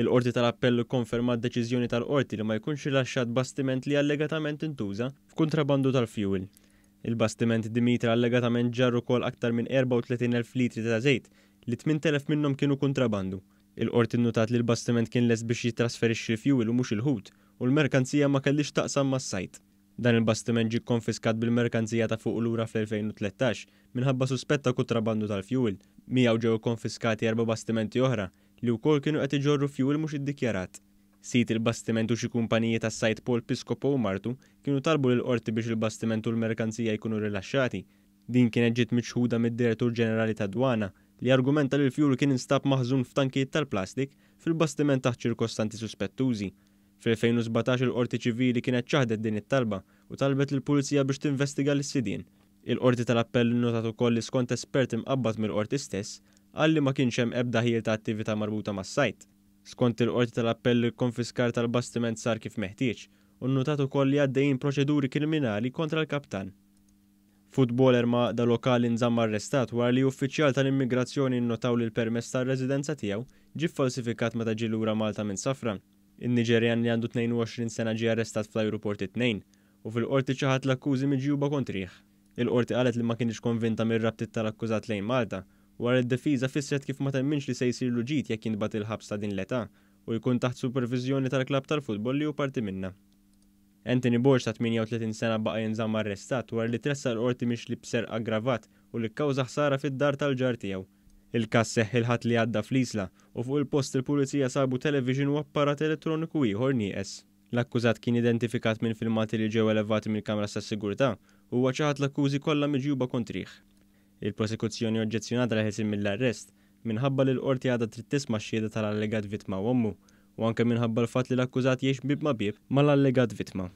Il-qorti tal-appell konferma d-deċiżjoni tal-qorti li ma jkunx rilaxxat bastiment li allegatament intuża f'kuntrabandu tal-fuel. Il-bastiment Dimitra allegatament ġarru kol aktar minn 34.000 litri ta' żejt li 8.000 minnhom kienu kontrabandu. Il-qorti notat li l-bastiment kien les biex jitrasferixxi l-fuel u mhux il-ħut u l-merkanzija ma kellix taqsam mas-sajt. Dan il-bastiment ġi konfiskat bil-merkanzija ta' fuq lura fl-2013 minħabba suspetta kontrabandu tal-fuel. Miegħu ġew konfiskati erba' bastimenti oħra li wkoll kienu qed iġorru fjuwil mhux iddikjarat. Sit il-bastiment u xi kumpaniji tas sajt Paul Piscopo u Martu kienu talbu l qorti biex il-bastiment u l-merkanzija jkunu rilaxxati. Din kienet ġiet miċħuda mid-Direttur Ġenerali ta' Dwana li argumenta li l-fjul kien instab maħżun f'tankijiet tal-plastik fil-bastiment taħt ċirkostanti suspettużi. Fil-2017 il-qorti ċivili kienet ċaħdet din it-talba u talbet l-pulizija biex tinvestiga l-sidien. Il-qorti tal-appell notat ukoll li skont espert imqabbad mill-qorti stess għalli ma kienx hemm ebda ħiel ta' attività marbuta mas-sajt. Skont il-qorti tal-appell konfiskar tal-bastiment sar kif meħtieġ u notatu ukoll li għaddejn proċeduri kriminali kontra l-kaptan. Futboler ma da lokali nżamm arrestat war li uffiċjal tal-immigrazzjoni notaw li l-permess tal-residenza tiegħu ġi falsifikat meta ġi lura Malta minn Safran. In-Niġerjan li għandu 22 sena ġi arrestat fl-ajruport it-tnejn u fil-qorti ċaħat l-akkużi miġjuba kontriħ. Il-qorti qalet li ma kienx konvinta mir-rabtit tal-akkużat lejn Malta wara d-defiża fissret kif ma temminx li se jsir luġit jekk jinbat il-ħabs ta' din l-età u jkun taħt supervizjoni tal-klab tal-futbol li u parti minna. Anthony Borch ta' 38 sena baqa jinżamm arrestat wara li tressa l-qorti miex li bser aggravat u li kkawża ħsara fid-dar tal-ġar tiegħu. il kas seħħ il-ħadd li għadda fl-isla u fuq il-post il-pulizija sabu television u apparat elettroniku ieħor nieqes. L-akkużat kien identifikat minn filmati li ġew elevati mill-Kamra tas-Sigurtà u waċaħat l-akkużi kollha miġjuba kontriħ. Il-prosekuzzjoni oġġezzjonata leħesin mill-arrest minħabba li l-qorti għadha trid tisma' xhieda tal-allegat vittma u ommu u anke minħabba l-fatt li l-akkużat jgħix bib ma bib mal-allegat vittma.